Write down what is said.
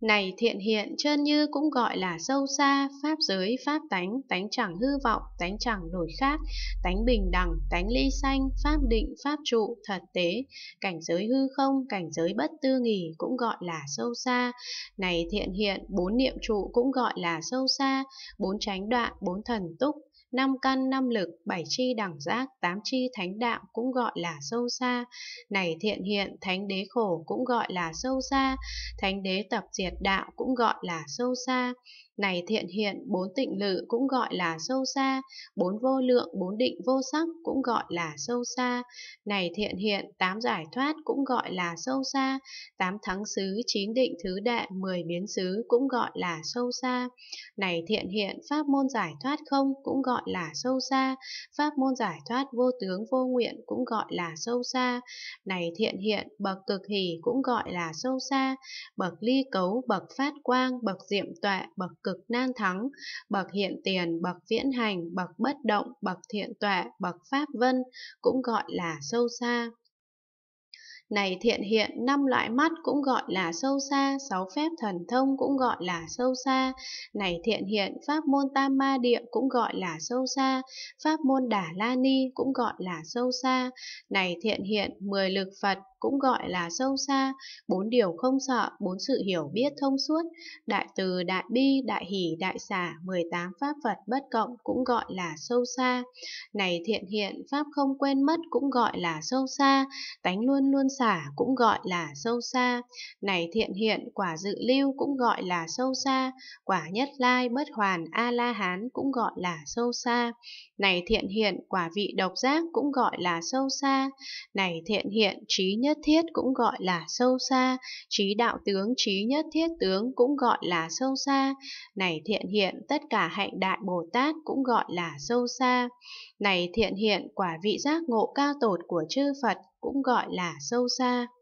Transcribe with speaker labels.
Speaker 1: Này thiện hiện chân như cũng gọi là sâu xa, pháp giới, pháp tánh, tánh chẳng hư vọng, tánh chẳng đổi khác, tánh bình đẳng, tánh ly sanh, pháp định, pháp trụ, thật tế, cảnh giới hư không, cảnh giới bất tư nghỉ cũng gọi là sâu xa. Này thiện hiện, bốn niệm trụ cũng gọi là sâu xa, bốn tránh đoạn, bốn thần túc, năm căn năm lực, bảy chi đẳng giác, tám chi thánh đạo cũng gọi là sâu xa. Này thiện hiện, thánh đế khổ cũng gọi là sâu xa, thánh đế tập diệt đạo cũng gọi là sâu xa. Này thiện hiện, bốn tịnh lự cũng gọi là sâu xa, bốn vô lượng, bốn định vô sắc cũng gọi là sâu xa. Này thiện hiện, tám giải thoát cũng gọi là sâu xa, tám thắng xứ, chín định thứ đệ, mười biến xứ cũng gọi là sâu xa. Này thiện hiện, pháp môn giải thoát không cũng gọi là sâu xa, pháp môn giải thoát vô tướng vô nguyện cũng gọi là sâu xa. Này thiện hiện, bậc cực hỷ cũng gọi là sâu xa, bậc ly cấu, bậc phát quang, bậc diệm tuệ, bậc cực cực nan thắng, bậc hiện tiền, bậc viễn hành, bậc bất động, bậc thiện tọa, bậc pháp vân, cũng gọi là sâu xa. Này thiện hiện, năm loại mắt cũng gọi là sâu xa, sáu phép thần thông cũng gọi là sâu xa. Này thiện hiện, pháp môn tam ma địa cũng gọi là sâu xa, pháp môn đà la ni cũng gọi là sâu xa. Này thiện hiện, mười lực Phật cũng gọi là sâu xa, bốn điều không sợ, bốn sự hiểu biết thông suốt, đại từ, đại bi, đại hỷ, đại xả, mười tám pháp Phật bất cộng cũng gọi là sâu xa. Này thiện hiện, pháp không quên mất cũng gọi là sâu xa, tánh luôn luôn xả cũng gọi là sâu xa, này thiện hiện quả dự lưu cũng gọi là sâu xa, quả nhất lai bất hoàn A-la-hán cũng gọi là sâu xa, này thiện hiện quả vị độc giác cũng gọi là sâu xa, này thiện hiện trí nhất thiết cũng gọi là sâu xa, trí đạo tướng trí nhất thiết tướng cũng gọi là sâu xa, này thiện hiện tất cả hạnh đại Bồ Tát cũng gọi là sâu xa, này thiện hiện quả vị giác ngộ cao tột của chư Phật cũng gọi là sâu xa